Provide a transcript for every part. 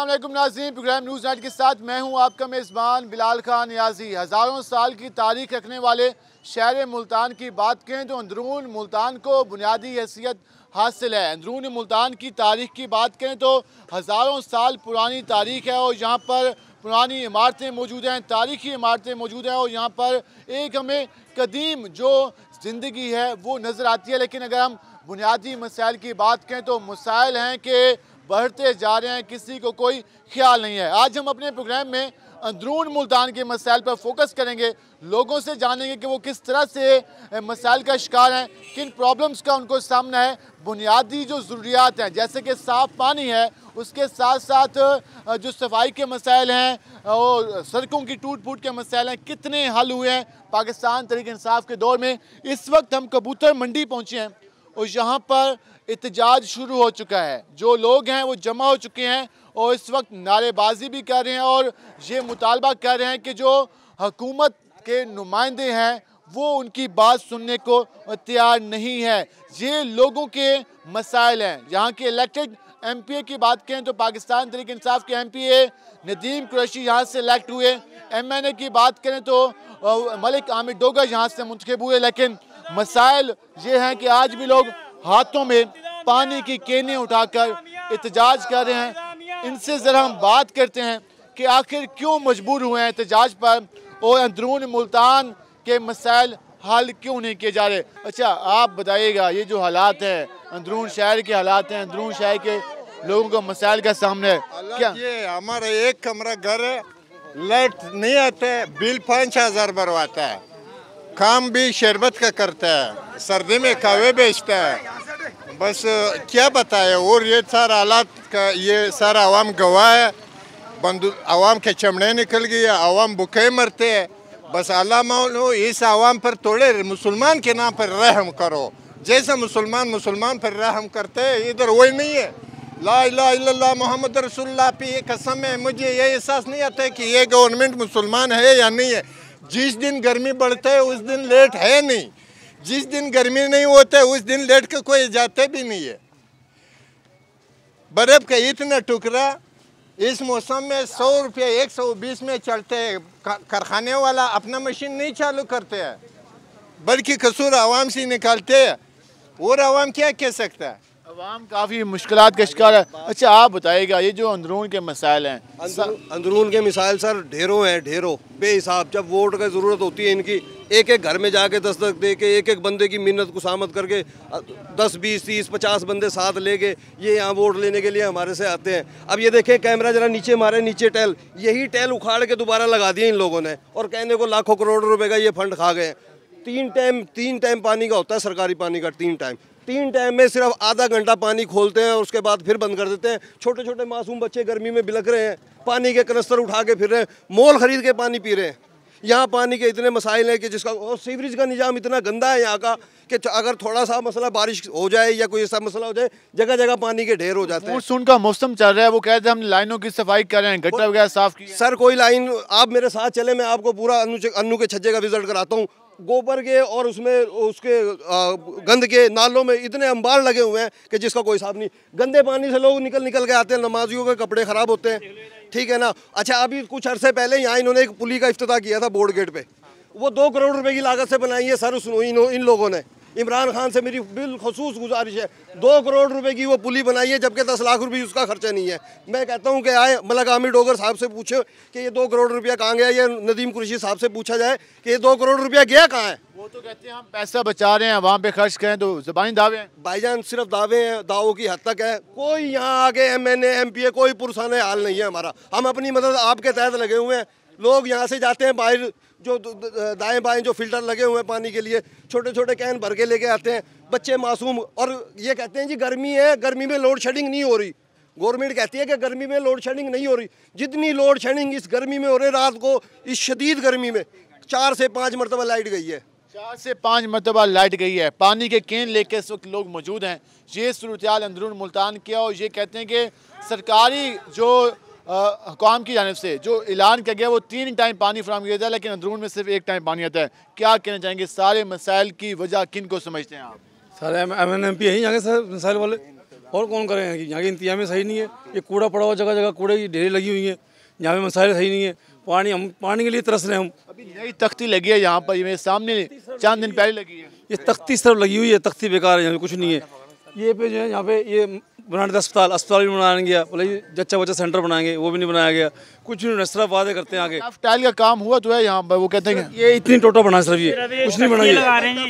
अल्लाम नाजीन programme news night के साथ मैं हूं आपका मेज़बान बिलाल खान न्याजी हज़ारों साल की तारीख रखने वाले शहर मुल्तान की बात करें तो अंदरून मुल्तान को बुनियादी हैसियत हासिल है अंदरून मुल्तान की तारीख की बात करें तो हज़ारों साल पुरानी तारीख है और यहाँ पर पुरानी इमारतें मौजूद हैं तारीखी इमारतें मौजूद हैं और यहाँ पर एक हमें कदीम जो ज़िंदगी है वो नज़र आती है लेकिन अगर हम बुनियादी मसाइल की बात करें तो मसाइल हैं कि बढ़ते जा रहे हैं किसी को कोई ख्याल नहीं है आज हम अपने प्रोग्राम में अंदरून मुल्तान के मसाइल पर फोकस करेंगे लोगों से जानेंगे कि वो किस तरह से मसाइल का शिकार हैं किन प्रॉब्लम्स का उनको सामना है बुनियादी जो ज़रूरियात हैं जैसे कि साफ़ पानी है उसके साथ साथ जो सफाई के मसाइल हैं और सड़कों की टूट फूट के मसाइल हैं कितने हल हुए हैं पाकिस्तान तरीक इंसाफ के दौर में इस वक्त हम कबूतर मंडी पहुँचे हैं और यहाँ पर एहतजाज शुरू हो चुका है जो लोग हैं वो जमा हो चुके हैं और इस वक्त नारेबाजी भी कर रहे हैं और ये मुतालबा कर रहे हैं कि जो हकूमत के नुमाइंदे हैं वो उनकी बात सुनने को तैयार नहीं है ये लोगों के मसाइल हैं यहाँ के इलेक्टेड एम पी ए की बात करें तो पाकिस्तान तरीक इंसाफ के M P A Nadeem Qureshi यहाँ से इलेक्ट हुए एम एन ए की बात करें तो मलिक आमिर डोगा यहाँ से मुंतखब हुए लेकिन मसाइल ये हैं कि आज भी लोग हाथों में पानी की केने उठाकर एहतजाज कर रहे हैं इनसे ज़रा हम बात करते हैं कि आखिर क्यों मजबूर हुए हैं एहतजाज पर और अंदरून मुल्तान के मसाइल हल क्यों नहीं किए जा रहे अच्छा आप बताइएगा ये जो हालात हैं अंदरून शहर के हालात हैं अंदरून शहर के लोगों को मसाइल का सामना है क्या ये हमारा एक कमरा घर है लाइट नहीं आता है बिल पाँच हज़ार भरवाता है काम भी शरबत का करता है सर्दी में कावे बेचता है बस क्या बताए और ये सारा हालात का ये सारा आवाम गवाह है बंदू आवाम के चमड़े निकल गई है आवाम भूखे मरते हैं बस अल्लाह मानो इस आवाम पर थोड़े मुसलमान के नाम पर रहम करो जैसे मुसलमान मुसलमान पर रहम करते हैं इधर वही नहीं है ला ला मोहम्मद रसुल्ला पी कसम है मुझे ये एहसास नहीं आता कि ये गवर्नमेंट मुसलमान है या नहीं है जिस दिन गर्मी बढ़ता है उस दिन लेट है नहीं जिस दिन गर्मी नहीं होता है उस दिन लेट के कोई जाते भी नहीं है बर्फ का इतना टुकड़ा इस मौसम में सौ रुपये एक सौ बीस में चलते हैं कारखाने वाला अपना मशीन नहीं चालू करते हैं बल्कि कसूर आवाम से निकालते हैं और आवाम क्या कह सकता है आवाम काफ़ी मुश्किल का शिकार है अच्छा आप बताइएगा ये जो अंदरून के मसाइल हैं अंदरून के मिसाइल सर ढेरों हैं ढेरों बेहिसाब जब वोट की ज़रूरत होती है इनकी एक एक घर में जाके दस्तक दे के एक एक बंदे की मिन्नत को करके दस बीस तीस पचास बंदे साथ ले के ये यहाँ वोट लेने के लिए हमारे से आते हैं अब ये देखें कैमरा जरा नीचे मारे नीचे टैल यही टैल उखाड़ के दोबारा लगा दिए इन लोगों ने और कहने को लाखों करोड़ रुपए का ये फंड खा गए तीन टाइम तीन टाइम पानी का होता है सरकारी पानी का तीन टाइम तीन टाइम में सिर्फ आधा घंटा पानी खोलते हैं और उसके बाद फिर बंद कर देते हैं छोटे छोटे मासूम बच्चे गर्मी में बिलक रहे हैं पानी के कनस्तर उठा के फिर रहे हैं मोल खरीद के पानी पी रहे हैं यहाँ पानी के इतने मसाइल हैं कि जिसका और सीवरेज का निज़ाम इतना गंदा है यहाँ का कि अगर थोड़ा सा मसला बारिश हो जाए या कोई ऐसा मसला हो जाए जगह जगह पानी के ढेर हो जाते हैं सुन का मौसम चल रहा है वो कहते हैं हम लाइनों की सफाई कर रहे हैं गट्टा वगैरह साफ की सर कोई लाइन आप मेरे साथ चले मैं आपको पूरा अनु अनु के छज्जे का विजिट कराता हूँ गोबर के और उसमें उसके गंद के नालों में इतने अंबार लगे हुए हैं कि जिसका कोई हिसाब नहीं गंदे पानी से लोग निकल निकल के आते हैं नमाजियों के कपड़े ख़राब होते हैं ठीक है ना अच्छा अभी कुछ अरसे पहले यहाँ इन्होंने एक पुली का अफ्तः किया था बोर्ड गेट पर वो दो करोड़ रुपये की लागत से बनाई है सर उस इन, इन लोगों ने इमरान खान से मेरी बिलखसूस गुजारिश है दो करोड़ रुपए की वो पुली बनाई है जबकि दस लाख रुपये उसका खर्चा नहीं है मैं कहता हूँ कि आए मलक आमिर डोगर साहब से पूछे कि ये दो करोड़ रुपया कहाँ गया या नदीम कुरशी साहब से पूछा जाए कि ये दो करोड़ रुपया गया कहाँ है वो तो कहते हैं हम पैसा बचा रहे हैं वहाँ पे खर्च करें तो जबानी दावे हैं भाईजान सिर्फ दावे हैं दावों की हद तक है कोई यहाँ आगे M N M P A कोई पुरसान हाल नहीं है हमारा हम अपनी मदद आपके तहत लगे हुए हैं लोग यहाँ से जाते हैं बाहर जो दाएं बाएं जो फिल्टर लगे हुए हैं पानी के लिए छोटे छोटे कैन भर के लेके आते हैं बच्चे मासूम और ये कहते हैं जी गर्मी है गर्मी में लोड शेडिंग नहीं हो रही गवर्नमेंट कहती है कि गर्मी में लोड शेडिंग नहीं हो रही जितनी लोड शेडिंग इस गर्मी में हो रही रात को इस शदीद गर्मी में चार से पाँच मरतबा लाइट गई है चार से पाँच मरतबा लाइट गई है पानी के केन लेके इस वक्त लोग मौजूद हैं ये सूरत अंदरून मुल्तान किया और ये कहते हैं कि सरकारी जो हकाम की जानब से जो ऐलान किया गया वो तीन टाइम पानी फराम किया जाए लेकिन अंदरून में सिर्फ एक टाइम पानी आता है क्या कहना चाहेंगे सारे मसाइल की वजह किन को समझते हैं आप सारे एम एन एम पी यहीं जाएंगे सर मसाइल वाले और कौन करें यहाँ के इंतजाम सही नहीं है ये कूड़ा पड़ा हुआ जगह जगह कूड़े की ढेरी लगी हुई है यहाँ पे मसाइल सही नहीं है पानी हम पानी के लिए तरस रहे हम अभी नई तख्ती लगी है यहाँ पर मेरे सामने चांद दिन पहले लगी है ये तख्ती सिर्फ लगी हुई है तख्ती बेकार है यहाँ पे कुछ नहीं है ये पे जो है यहाँ पे ये बनाने था अस्पताल अस्पताल भी बनाया गया बोले जच्चा बच्चा सेंटर बनाएंगे वो भी नहीं बनाया गया कुछ नहीं सिर्फ वादे करते हैं आगे टाइल का काम हुआ जो तो है यहाँ पर वो कहते हैं ये इतनी टोटो बना सिर्फ ये कुछ नहीं बना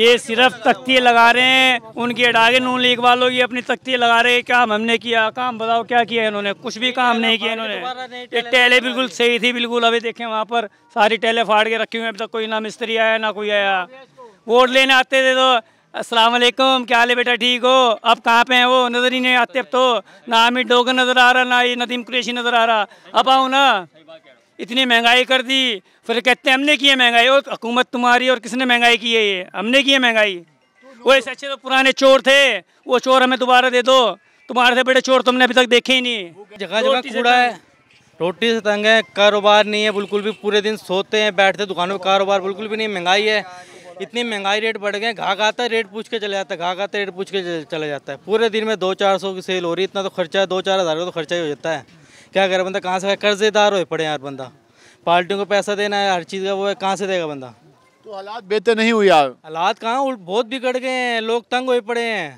ये सिर्फ तख्ती लगा रहे हैं उनके आगे नून लीग वालों की अपनी तख्ती लगा रहे हैं काम हमने किया काम बताओ क्या किया इन्होंने कुछ भी काम नहीं किया इन्होंने ये टैले बिल्कुल सही थी बिल्कुल अभी देखें वहाँ पर सारी टैले फाड़ के रखी हुई अभी तक कोई ना मिस्त्री आया ना कोई आया वोट लेने आते थे तो अस्सलाम वालेकुम क्या हाल है बेटा ठीक हो अब कहाँ पे हैं वो नज़र ही नहीं आते अब तो ना आमिर डोगर नज़र आ रहा ना ये नदीम कुरेशी नज़र आ रहा अब आओ ना इतनी महंगाई कर दी फिर कहते हैं हमने की है महंगाई और हुकूमत तुम्हारी और किसने महंगाई की है ये हमने की है महंगाई वो ऐसे अच्छे तो पुराने चोर थे वो चोर हमें दोबारा दे दो तुम्हारे से बड़े चोर तुमने तो अभी तक देखे ही नहीं जगह जगह कूड़ा है रोटी से तंग है कारोबार नहीं है बिल्कुल भी पूरे दिन सोते हैं बैठते दुकानों पर कारोबार बिल्कुल भी नहीं महंगाई है इतनी महंगाई रेट बढ़ गए घा घाता रेट पूछ के चले जाता है घा घाता रेट पूछ के चला जाता है पूरे दिन में दो चार सौ की सेल हो रही है इतना तो खर्चा है दो चार हज़ार का तो खर्चा ही हो जाता है क्या करे बंदा कहाँ से कर्जेदार हो पड़े यार बंदा पार्टियों को पैसा देना है हर चीज़ का वो है कहाँ से देगा बंदा तो हालात बेहतर नहीं हुई यार हालात कहाँ बहुत बिगड़ गए हैं लोग तंग हो पड़े हैं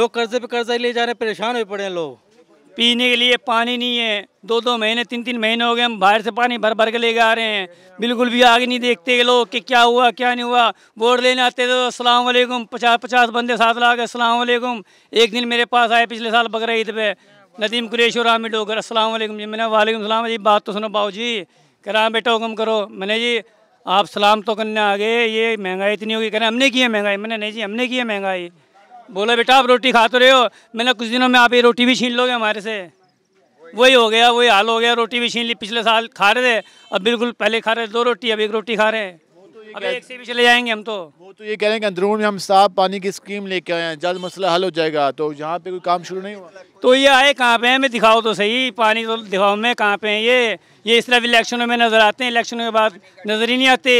लोग कर्जे पे कर्जा ले जा रहे हैं परेशान हो पड़े हैं लोग पीने के लिए पानी नहीं है दो दो महीने तीन तीन महीने हो गए हम बाहर से पानी भर भर के लेके आ रहे हैं बिल्कुल भी आगे नहीं देखते के लोग कि क्या हुआ क्या नहीं हुआ वोट लेने आते थे तो अस्सलाम वालेकुम पचास पचास बंदे साथ ला के अस्सलाम वालेकुम एक दिन मेरे पास आए पिछले साल बकर ईद पे नदीम कुरेश और आमिर डोगर अस्सलाम वालेकुम जी मैंने वालेकुम सलाम जी बात तो सुनो बाबू जी कर रहा बेटा हुक्म करो मैंने जी आप सलाम तो करने आ गए ये महंगाई इतनी होगी कह रहे हमने की है महंगाई मैंने नहीं जी हमने की है महंगाई बोला बेटा आप रोटी खाते तो रहे हो मैंने कुछ दिनों में आप ये रोटी भी छीन लोगे हमारे से वही हो गया वही हाल हो गया रोटी भी छीन ली पिछले साल खा रहे थे अब बिल्कुल पहले खा रहे दो रोटी अब एक रोटी खा रहे हैं तो अब एक से भी चले जाएंगे हम तो वो तो ये कह रहे हैं कि अंदरून में हम साफ पानी की स्कीम लेके आए हैं जल्द मसला हल हो जाएगा तो यहाँ पे कोई काम शुरू नहीं हुआ तो ये आए कहाँ पे हैं मैं दिखाओ तो सही पानी तो दिखाओ मैं कहाँ पे हैं ये ये इस तरह इलेक्शनों में नजर आते हैं इलेक्शनों के बाद नजर ही नहीं आते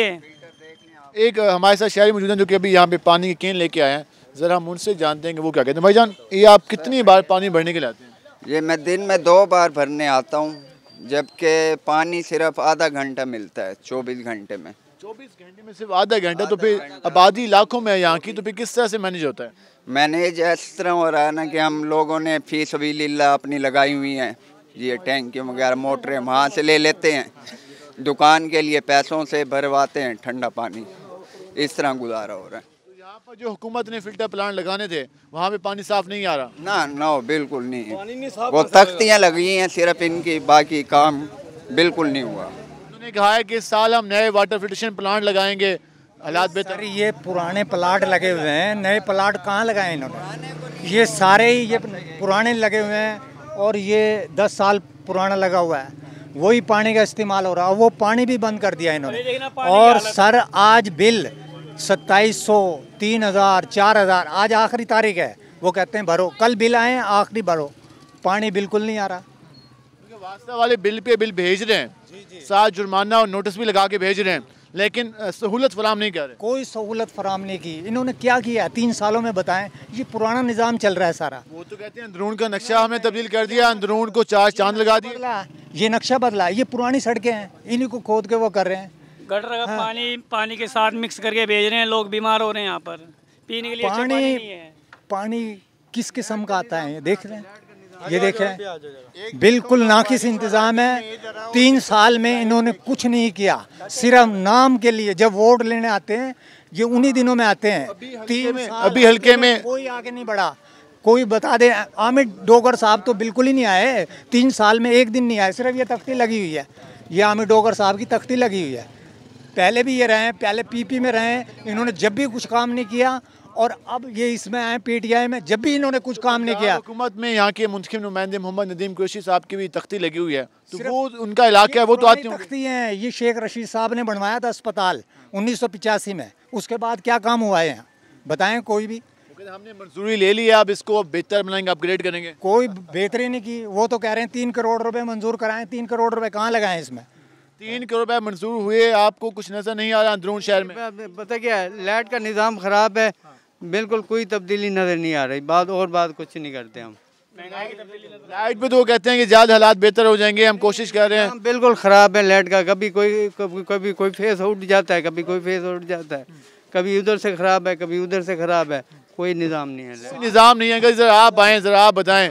एक हमारे साथ शहरी मौजूद हैं जो कि अभी यहाँ पे पानी की केन लेके आए हैं ज़रा हम उनसे जानते हैं कि वो क्या कहते हैं भाई जान ये आप कितनी बार पानी भरने के लिए आते हैं ये मैं दिन में दो बार भरने आता हूँ जबकि पानी सिर्फ आधा घंटा मिलता है चौबीस घंटे में चौबीस घंटे में सिर्फ आधा घंटा तो फिर आबादी इलाकों में है यहाँ की तो फिर किस तरह से मैनेज होता है मैनेज इस तरह हो रहा है ना कि हम लोगों ने फीस अभी लीला अपनी लगाई हुई है ये टैंक वगैरह मोटरें वहाँ से ले लेते हैं दुकान के लिए पैसों से भरवाते हैं ठंडा पानी इस तरह गुजारा हो रहा है यहाँ पर जो हुकूमत ने फिल्टर प्लांट लगाने थे वहाँ पे पानी साफ नहीं आ रहा ना ना बिल्कुल नहीं पानी नहीं साफ वो तख्तियाँ लगी हैं सिर्फ इनकी बाकी काम बिल्कुल नहीं हुआ उन्होंने कहा है कि इस साल हम नए वाटर फिल्ट्रेशन प्लांट लगाएंगे हालात बेहतर ये पुराने प्लाट लगे हुए हैं नए प्लाट कहाँ लगाए इन्होंने ये सारे ही ये पुराने लगे हुए हैं और ये दस साल पुराना लगा हुआ है वही पानी का इस्तेमाल हो रहा है वो पानी भी बंद कर दिया इन्होंने और सर आज बिल सत्ताईस सौ तीन हज़ार चार हज़ार आज आखिरी तारीख है वो कहते हैं भरो कल बिल आए आखिरी भरो पानी बिल्कुल नहीं आ रहा वास्ता वाले बिल पे बिल भेज रहे हैं साथ जुर्माना और नोटिस भी लगा के भेज रहे हैं लेकिन सहूलत फराम नहीं कर रहे कोई सहूलत फराम नहीं की इन्होंने क्या किया तीन सालों में बताएं ये पुराना निज़ाम चल रहा है सारा वो तो कहते हैं अंदरून का नक्शा हमें तब्दील कर दिया अंदरून को चार चांद लगा दिया ये नक्शा बदला ये पुरानी सड़कें हैं इन्हीं को खोद के वो कर रहे हैं गटर का हाँ। पानी पानी के साथ मिक्स करके भेज रहे हैं लोग बीमार हो रहे हैं यहाँ पर पीने के लिए अच्छा पानी पानी, है। पानी किस किस्म का आता है देख रहे हैं ये देखें बिल्कुल नाकिस इंतज़ाम है तीन साल में इन्होंने कुछ नहीं किया सिर्फ नाम के लिए जब वोट लेने आते हैं ये उन्हीं दिनों में आते हैं तीन अभी हल्के में कोई आगे नहीं बढ़ा कोई बता दे आमिर डोगर साहब तो बिल्कुल ही नहीं आए तीन साल में एक दिन नहीं आए सिर्फ ये तख्ती लगी हुई है ये आमिर डोगर साहब की तख्ती लगी हुई है पहले भी ये रहे हैं पहले पीपी में रहे हैं इन्होंने जब भी कुछ काम नहीं किया और अब ये इसमें आए पीटीआई में जब भी इन्होंने कुछ काम नहीं किया हुकूमत में यहाँ के मुंतब नुमाइंदे मोहम्मद नदीम कुरैशी साहब की भी तख्ती लगी हुई है तो वो उनका इलाका है वो तो आती तख्ती है ये शेख रशीद साहब ने बनवाया था अस्पताल उन्नीस में उसके बाद क्या काम हुआ है यहाँ बताएं कोई भी हमने मंजूरी ले ली है अब इसको बेहतर बनाएंगे अपग्रेड करेंगे कोई बेहतरी नहीं की वो तो कह रहे हैं तीन करोड़ रुपए मंजूर कराएं तीन करोड़ रुपए कहाँ लगाएं इसमें तीन करोड़ रुपए मंजूर हुए आपको कुछ नजर नहीं आ रहा अंदरून शहर में पता क्या है लाइट का निज़ाम ख़राब है बिल्कुल कोई तब्दीली नज़र नहीं आ रही बात और बात कुछ नहीं करते हम लाइट पे तो वो कहते हैं कि ज्यादा हालात बेहतर हो जाएंगे हम कोशिश कर रहे हैं हाँ, बिल्कुल ख़राब है लाइट का कभी कोई कभी कभी कोई फेस उठ जाता है कभी कोई फेस उठ जाता है कभी उधर से ख़राब है कभी उधर से ख़राब है कोई निज़ाम नहीं है निज़ाम नहीं है जरा आप आए ज़रा आप बताएं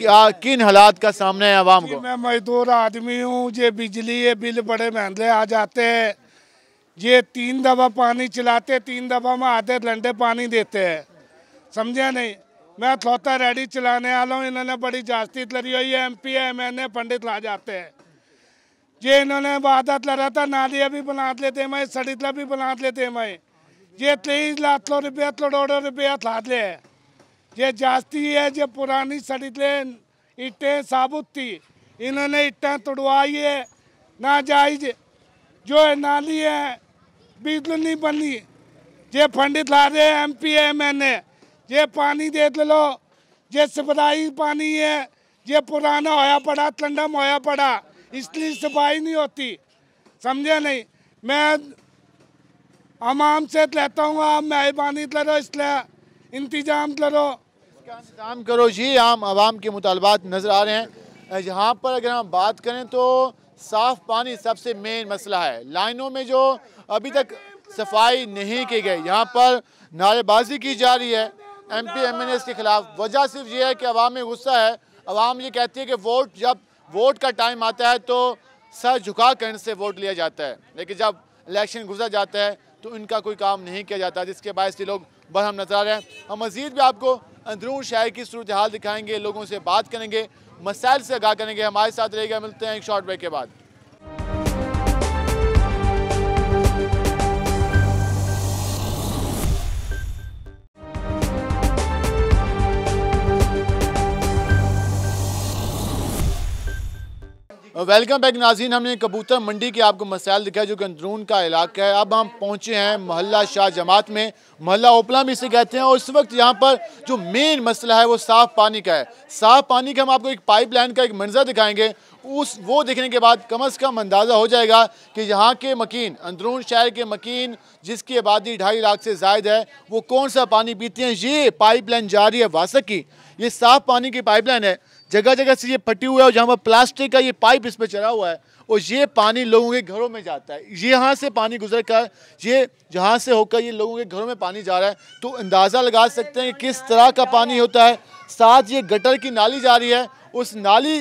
क्या किन हालात का सामने है आवाम को मैं मजदूर आदमी हूँ ये बिजली ये बिल बड़े महंगे आ जाते हैं ये तीन दफा पानी चलाते तीन दफा में आधे घंटे पानी देते हैं समझे नहीं मैं थोता रेडी चलाने वाला हूँ इन्होंने बड़ी जास्ती लड़ी हुई है M P M N A पंडित ला जाते हैं ये इन्होंने वादत लड़ा था नालिया भी बना लेते मैं सड़ितला भी बना लेते मैं ये तेईस लाख तो रुपया करोड़ों रुपया था ले है ये जास्ती है जो पुरानी सड़ीलें ईटें साबुत थी इन्होंने ईटें तोड़वाई है ना जायज जो है नाली है बिजली नहीं बनी जे फंडित ला रहे M P M N A जे पानी दे लो जे सफाई पानी है जे पुराना होया पड़ा तंडम होया पड़ा इसलिए सफाई नहीं होती समझे नहीं मैं आमाम से लेता हूँ आप मेहरबानी करो इसलिए इंतजाम करो का इंतजाम करो जी आम आवाम के मुतालबात नज़र आ रहे हैं यहाँ पर अगर हम बात करें तो साफ़ पानी सबसे मेन मसला है लाइनों में जो अभी तक सफाई नहीं की गई यहाँ पर नारेबाजी की जा रही है M P M N S के ख़िलाफ़ वजह सिर्फ ये है कि अवाम में गुस्सा है अवाम ये कहती है कि वोट जब वोट का टाइम आता है तो सर झुका कर इनसे वोट लिया जाता है लेकिन जब इलेक्शन गुजर जाता है तो इनका कोई काम नहीं किया जाता जिसके बायस से लोग बर हम नजर आ रहे हैं हम मज़ीद भी आपको अंदरून शहर की सूरत हाल दिखाएंगे लोगों से बात करेंगे मसाइल से आगाह करेंगे हमारे साथ रहेगा मिलते हैं एक शॉर्ट ब्रेक के बाद वेलकम बैक नाजीन हमने कबूतर मंडी के आपको मसाइल दिखाया जो कि अंदरून का इलाका है अब हम पहुंचे हैं मोहल्ला शाह जमात में महल्ला ओपला भी इसे कहते हैं और इस वक्त यहाँ पर जो मेन मसला है वो साफ़ पानी का है साफ़ पानी का हम आपको एक पाइपलाइन का एक मंजर दिखाएंगे उस वो देखने के बाद कम अज़ कम अंदाज़ा हो जाएगा कि यहाँ के मकीन अंदरून शहर के मकीन जिसकी आबादी ढाई लाख से जायद है वो कौन सा पानी पीते हैं ये पाइप लाइन जारी है वासक की ये साफ़ पानी की लाइन है जगह जगह से ये फटी हुआ है और जहाँ पर प्लास्टिक का ये पाइप इसमें चढ़ा हुआ है और ये पानी लोगों के घरों में जाता है ये यहाँ से पानी गुजर कर ये जहाँ से होकर ये लोगों के घरों में पानी जा रहा है तो अंदाज़ा लगा सकते हैं कि किस तरह का पानी होता है साथ ये गटर की नाली जा रही है उस नाली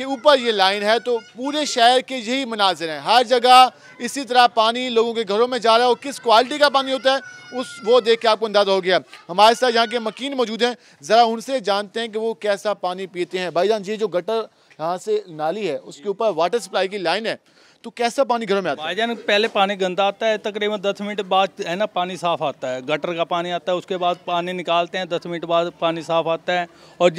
के ऊपर ये लाइन है तो पूरे शहर के यही मनाजिर हैं हर जगह इसी तरह पानी लोगों के घरों में जा रहा है और किस क्वालिटी का पानी होता है उस वो देख के आपको अंदाजा हो गया हमारे साथ यहाँ के मकीन मौजूद हैं ज़रा उनसे जानते हैं कि वो कैसा पानी पीते हैं भाईजान ये जो गटर यहाँ से नाली है उसके ऊपर वाटर सप्लाई की लाइन है तो कैसा पानी घरों में आता है जान पहले पानी गंदा आता है तकरीबन दस मिनट बाद है ना पानी साफ आता है गटर का पानी आता है उसके बाद पानी निकालते हैं दस मिनट बाद पानी साफ आता है और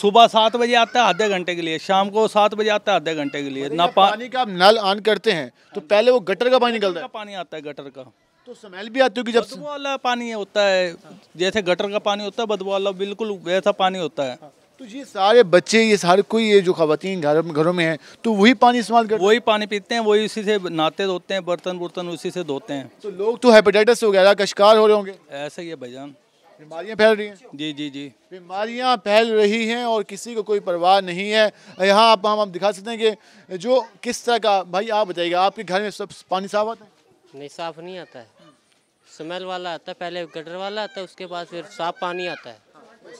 सुबह सात बजे आता है आधे घंटे के लिए शाम को सात बजे आता है आधे घंटे के लिए ना पानी का आप नल ऑन करते हैं तो पहले वो गटर का पानी निकलता है पानी आता है गटर का तो स्मेल भी आती होगी जब बदबू वाला पानी होता है जैसे गटर का पानी होता है बदबू वाला बिल्कुल वैसा पानी होता है हाँ, तो ये सारे बच्चे ये सारे कोई ये जो खातन घर घरों में है तो वही पानी इस्तेमाल करते वही पानी पीते हैं वही उसी से नाते धोते हैं बर्तन बुर्तन उसी से धोते हैं तो लोग तो हेपेटाइटिस वगैरह का शिकार हो रहे होंगे ऐसा ही है भाई बीमारियां फैल रही हैं जी जी जी बीमारियां फैल रही हैं और किसी को कोई परवाह नहीं है यहाँ आप हम आप दिखा सकते हैं कि जो किस तरह का भाई आप बताइए आपके घर में सब पानी साफ आता है नहीं साफ नहीं आता है स्मेल वाला आता है पहले गटर वाला आता है उसके बाद फिर साफ पानी आता है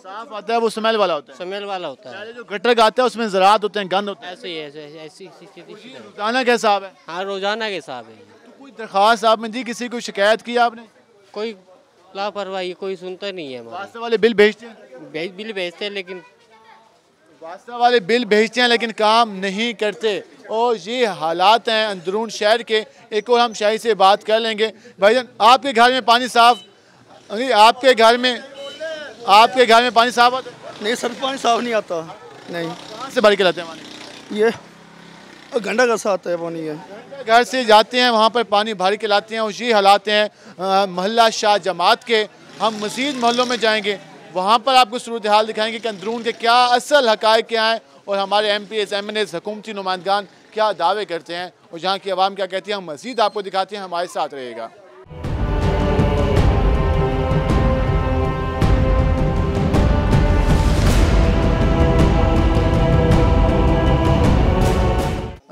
साफ आता है वो स्मेल वाला होता है स्मेल वाला होता है जो गटर का आता है उसमें जरात होते हैं गंद होते हैं ऐसे ही ऐसे ऐसी रोजाना के हिसाब है हाँ रोजाना के हिसाब है तो कोई दरख्वास्त आपने दी किसी को शिकायत की आपने कोई लापरवाही कोई सुनता नहीं है वास्ता वाले बिल भेजते हैं बिल भेजते हैं लेकिन वास्ता वाले बिल भेजते हैं लेकिन काम नहीं करते और ये हालात हैं अंदरून शहर के एक और हम शाही से बात कर लेंगे भाईजान आपके घर में पानी साफ आपके घर में आपके घर में पानी साफ आता नहीं सर पानी साफ नहीं आता नहीं से भर के लाते हैं ये घंटा घर से आता है पानी है घर से जाते हैं वहाँ पर पानी भर के लाते हैं और ये हालात हैं मोहल्ला शाह जमात के हम मजीद मोहल्लों में जाएंगे वहाँ पर आपको सूरत हाल दिखाएंगे कि अंदरून के क्या असल हक़ क्या हैं और हमारे M P S M N S हकूमती नुमाइंदान क्या दावे करते हैं और यहाँ की आवाम क्या कहती है हम मजीद आपको दिखाते हैं हमारे साथ रहेगा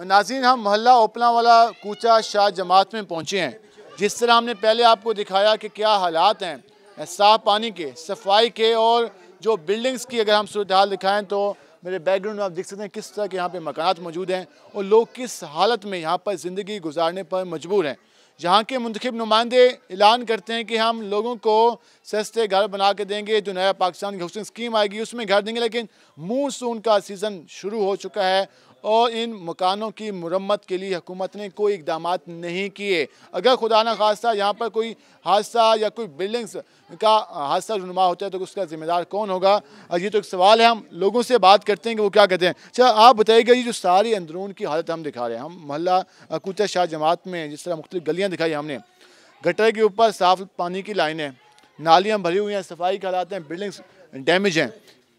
नाजीन हम मोहल्ला ओपला वाला कूचा शाह जमात में पहुँचे हैं जिस तरह हमने पहले आपको दिखाया कि क्या हालात हैं साफ पानी के सफाई के और जो बिल्डिंग्स की अगर हम सूरत हाल दिखाएँ तो मेरे बैकग्राउंड में आप देख सकते हैं किस तरह के यहाँ पे मकान मौजूद हैं और लोग किस हालत में यहाँ पर ज़िंदगी गुजारने पर मजबूर हैं यहाँ के मंतखब नुमाइंदे ऐलान करते हैं कि हम लोगों को सस्ते घर बना के देंगे जो नया पाकिस्तान की हाउसिंग स्कीम आएगी उसमें घर देंगे लेकिन मूनसून का सीज़न शुरू हो चुका है और इन मकानों की मरम्मत के लिए हुकूमत ने कोई इकदाम नहीं किए अगर खुदा न खासा यहाँ पर कोई हादसा या कोई बिल्डिंग्स का हादसा रुनमा होता है तो उसका ज़िम्मेदार कौन होगा ये तो एक सवाल है हम लोगों से बात करते हैं कि वो क्या कहते हैं अच्छा आप बताइएगा ये जो सारी अंदरून की हालत हम दिखा रहे हैं हम मोहल्ला कुचा शाह जमात में जिस तरह मुख्तु गलियाँ दिखाई हमने गटर के ऊपर साफ़ पानी की लाइनें नालियाँ भरी हुई हैं सफाई कराते हालात हैं बिल्डिंग्स डैमेज हैं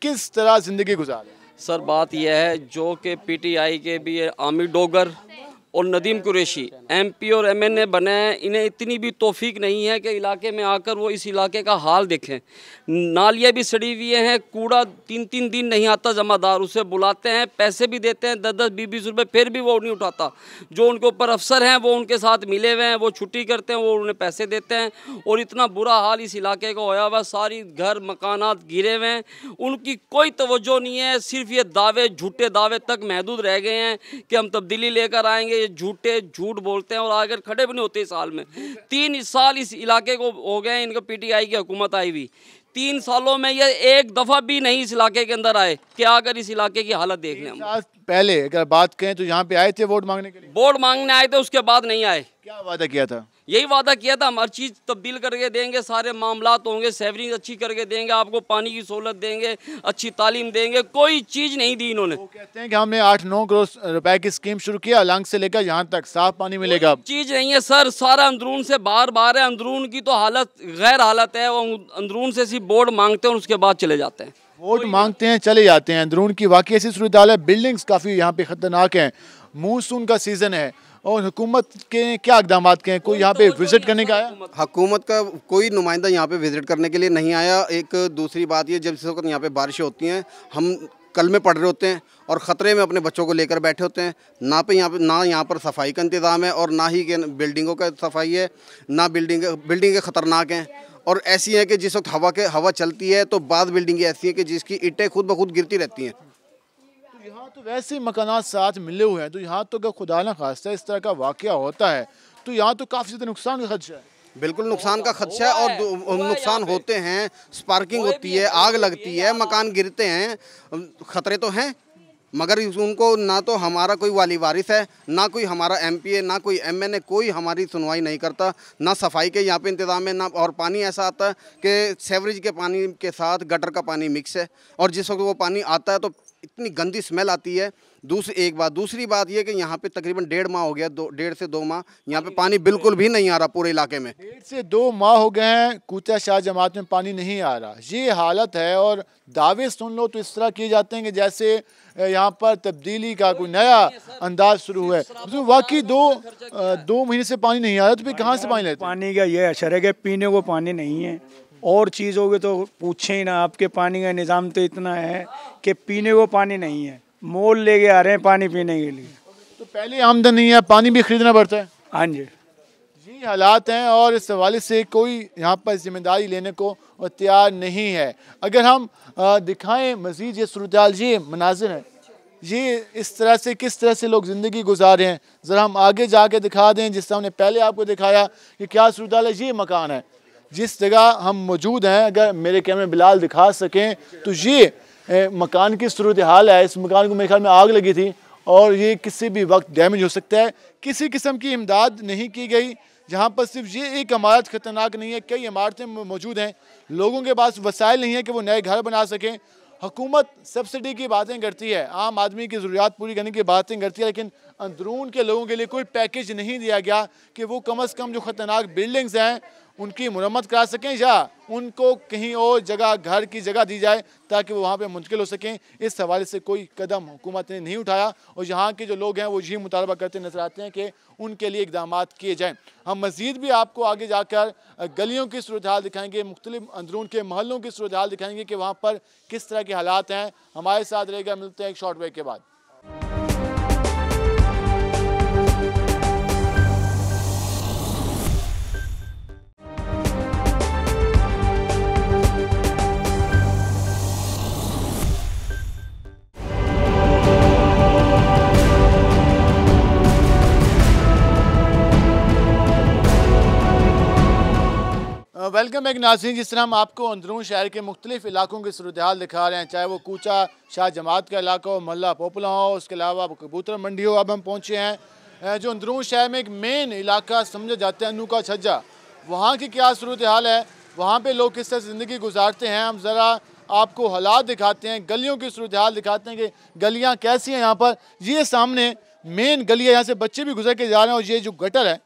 किस तरह ज़िंदगी गुजार सर बात यह है जो कि पीटीआई के भी आमिर डोगर और नदीम कुरैशी एमपी और एमएनए बने हैं इन्हें इतनी भी तोफीक नहीं है कि इलाके में आकर वो इस इलाके का हाल देखें नालियाँ भी सड़ी हुई हैं कूड़ा तीन तीन दिन नहीं आता जमादार उसे बुलाते हैं पैसे भी देते हैं दस दस बीस बीस रुपये फिर भी वो नहीं उठाता जो उनके ऊपर अफसर हैं वो उनके साथ मिले हुए हैं वो छुट्टी करते हैं वो उन्हें पैसे देते हैं और इतना बुरा हाल इस इलाके का होया हुआ सारी घर मकान गिरे हुए हैं उनकी कोई तोज्जो नहीं है सिर्फ ये दावे झूठे दावे तक महदूद रह गए हैं कि हम तब्दीली लेकर आएंगे झूठे झूठ बोलते हैं और आकर खड़े भी नहीं होते इस साल में तीन साल इस इलाके को हो गए इनका पीटीआई की हुकूमत आई हुई तीन सालों में ये एक दफ़ा भी नहीं इस इलाके के अंदर आए कि आकर इस इलाके की हालत देख लें पहले अगर बात करें तो यहाँ पे आए थे वोट मांगने के लिए वोट मांगने आए थे उसके बाद नहीं आए क्या वादा किया था यही वादा किया था हम हर चीज़ तब्दील करके देंगे सारे मामला होंगे सेवरिंग अच्छी करके देंगे आपको पानी की सहूलत देंगे अच्छी तालीम देंगे कोई चीज़ नहीं दी इन्होंने कहते हैं कि हमने आठ नौ करोड़ रुपए की स्कीम शुरू किया अलंग से लेकर यहाँ तक साफ पानी मिलेगा चीज़ नहीं है सर सारा अंदरून से बार बार है अंदरून की तो हालत गैर हालत है वो अंदरून से सिर्फ बोर्ड मांगते हैं और उसके बाद चले जाते हैं वोट मांगते हैं चले जाते हैं अंदरून की वाकई ऐसी सूरत है बिल्डिंग्स काफ़ी यहाँ पे ख़तरनाक हैं मूनसून का सीज़न है और हुकूमत के क्या इकदाम के हैं कोई यहाँ पे तो तो विजिट करने का आया हुकूमत का कोई नुमाइंदा यहाँ पे विजिट करने के लिए नहीं आया एक दूसरी बात ये जब इस वक्त यहाँ पे बारिश होती हैं हम कल में पढ़ रहे होते हैं और ख़तरे में अपने बच्चों को लेकर बैठे होते हैं ना पे यहाँ पे ना यहाँ पर सफाई का इंतज़ाम है और ना ही बिल्डिंगों का सफाई है ना बिल्डिंग के ख़तरनाक हैं और ऐसी हैं कि जिस वक्त हवा के हवा चलती है तो बाद बिल्डिंगें ऐसी हैं कि जिसकी ईटें खुद ब खुद गिरती रहती हैं तो यहाँ तो वैसे ही मकाना साथ मिले हुए हैं तो यहाँ तो अगर खुदा ना खास्ता इस तरह का वाक़ होता है तो यहाँ तो काफ़ी ज़्यादा नुकसान का खर्चा है बिल्कुल नुकसान का खदशा है और नुकसान होते हैं स्पार्किंग होती है आग लगती है मकान गिरते हैं खतरे तो हैं मगर उनको ना तो हमारा कोई वाली वारिस है ना कोई हमारा एमपीए ना कोई एमएनए कोई हमारी सुनवाई नहीं करता ना सफाई के यहाँ पे इंतज़ाम है ना और पानी ऐसा आता है कि सेवरेज के पानी के साथ गटर का पानी मिक्स है और जिस वक्त वो पानी आता है तो इतनी गंदी स्मेल आती है दूसरी एक बात दूसरी बात यह कि यहाँ पे तकरीबन डेढ़ माह हो गया दो डेढ़ से दो माह यहाँ पे पानी तो बिल्कुल भी नहीं आ रहा पूरे इलाके में डेढ़ से दो माह हो गए हैं कूचा शाह जमात में पानी नहीं आ रहा ये हालत है और दावे सुन लो तो इस तरह किए जाते हैं कि जैसे यहाँ पर तब्दीली का कोई नया अंदाज शुरू हुआ है उसमें तो वाकई दो दो महीने से पानी नहीं आ रहा तो फिर कहाँ से पानी लेते पानी का यह असर है कि पीने को पानी नहीं है और चीज़ होगी तो पूछे ही ना आपके पानी का निज़ाम तो इतना है कि पीने को पानी नहीं है मोल लेके आ रहे हैं पानी पीने के लिए तो पहले आमदनी है पानी भी खरीदना पड़ता है हाँ जी यही हालात हैं और इस हवाले से कोई यहाँ पर जिम्मेदारी लेने को तैयार नहीं है अगर हम दिखाएं मज़ीद ये सूरत जी मनाजिर है ये इस तरह से किस तरह से लोग ज़िंदगी गुजार रहे हैं ज़रा हम आगे जा कर दिखा दें जिस तरह हमने पहले आपको दिखाया कि क्या सूरत ये मकान है जिस जगह हम मौजूद हैं अगर मेरे कैमरे बिलाल दिखा सकें तो ये मकान की सूरत हाल है इस मकान को मेरे ख्याल में आग लगी थी और ये किसी भी वक्त डैमेज हो सकता है किसी किस्म की इमदाद नहीं की गई जहाँ पर सिर्फ ये एक इमारत ख़तरनाक नहीं है कई इमारतें मौजूद हैं लोगों के पास वसाइल नहीं है कि वो नए घर बना सकें हुकूमत सब्सिडी की बातें करती है आम आदमी की जरूरत पूरी करने की बातें करती है लेकिन अंदरून के लोगों के लिए कोई पैकेज नहीं दिया गया कि वो कम अज़ कम जो ख़तरनाक बिल्डिंग्स हैं उनकी मरम्मत करा सकें या उनको कहीं और जगह घर की जगह दी जाए ताकि वो वहाँ पर मुंतकिल हो सकें इस हवाले से कोई कदम हुकूमत ने नहीं उठाया और यहाँ के जो लोग हैं वो यही मुतालबा करते नजर आते हैं कि उनके लिए इकदाम किए जाएँ हम मज़ीद भी आपको आगे जाकर गलियों की सूरत हाल दिखाएँगे मुख्तलिफ अंदरून के महलों की सूरत हाल दिखाएँगे कि वहाँ पर किस तरह के हालात हैं हमारे साथ रहेगा मिलते हैं एक शॉर्ट ब्रेक के बाद वेलकम एक नाजीन जिस तरह हम आपको अंदरून शहर के मुख्तलिफ इलाकों की सूरत हाल दिखा रहे हैं चाहे वो कूचा शाह जमात का इलाका हो मल्ला पोपला हो उसके अलावा कबूतर मंडी हो अब हम पहुँचे हैं जो अंदरून शहर में एक मेन इलाका समझा जाता है अनूका छज्जा वहाँ की क्या सूरत हाल है वहाँ पर लोग किस तरह ज़िंदगी गुजारते हैं हम ज़रा आपको हालात दिखाते हैं गलियों की सूरत हाल दिखाते हैं कि गलियाँ कैसी हैं यहाँ पर ये सामने मेन गली है यहाँ से बच्चे भी गुजर के जा रहे हैं और ये जो गटर है